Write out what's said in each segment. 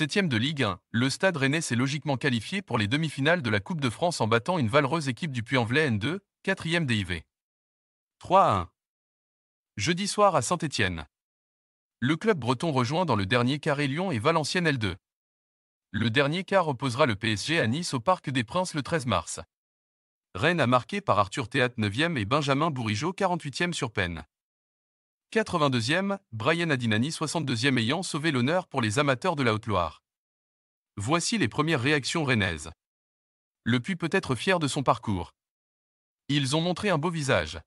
Septième de Ligue 1, le Stade Rennais s'est logiquement qualifié pour les demi-finales de la Coupe de France en battant une valeureuse équipe du Puy-en-Velay N2, quatrième DIV. 3 à 1. Jeudi soir à Saint-Étienne. Le club breton rejoint dans le dernier carré Lyon et Valenciennes L2. Le dernier quart opposera le PSG à Nice au Parc des Princes le 13 mars. Rennes a marqué par Arthur Théat 9e et Benjamin Bourigeau 48e sur peine. 82e, Brian Adinani 62e ayant sauvé l'honneur pour les amateurs de la Haute-Loire. Voici les premières réactions rennaises. Le Puy peut être fier de son parcours. Ils ont montré un beau visage.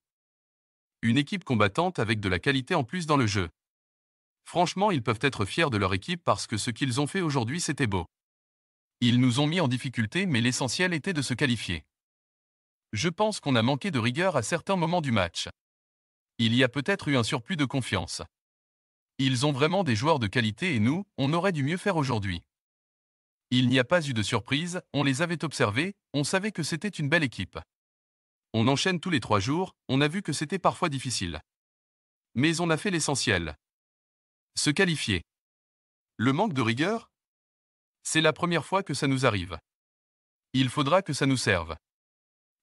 Une équipe combattante avec de la qualité en plus dans le jeu. Franchement, ils peuvent être fiers de leur équipe parce que ce qu'ils ont fait aujourd'hui, c'était beau. Ils nous ont mis en difficulté, mais l'essentiel était de se qualifier. Je pense qu'on a manqué de rigueur à certains moments du match il y a peut-être eu un surplus de confiance. Ils ont vraiment des joueurs de qualité et nous, on aurait dû mieux faire aujourd'hui. Il n'y a pas eu de surprise, on les avait observés, on savait que c'était une belle équipe. On enchaîne tous les trois jours, on a vu que c'était parfois difficile. Mais on a fait l'essentiel. Se qualifier. Le manque de rigueur C'est la première fois que ça nous arrive. Il faudra que ça nous serve.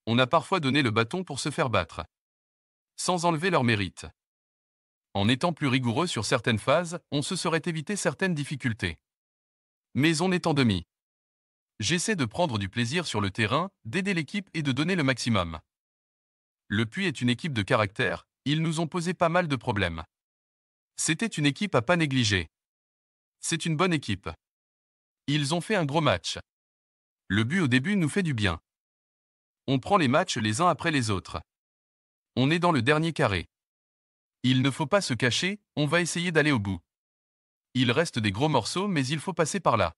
On a parfois donné le bâton pour se faire battre sans enlever leur mérite. En étant plus rigoureux sur certaines phases, on se serait évité certaines difficultés. Mais on est en demi. J'essaie de prendre du plaisir sur le terrain, d'aider l'équipe et de donner le maximum. Le Puy est une équipe de caractère, ils nous ont posé pas mal de problèmes. C'était une équipe à pas négliger. C'est une bonne équipe. Ils ont fait un gros match. Le but au début nous fait du bien. On prend les matchs les uns après les autres. On est dans le dernier carré. Il ne faut pas se cacher, on va essayer d'aller au bout. Il reste des gros morceaux mais il faut passer par là.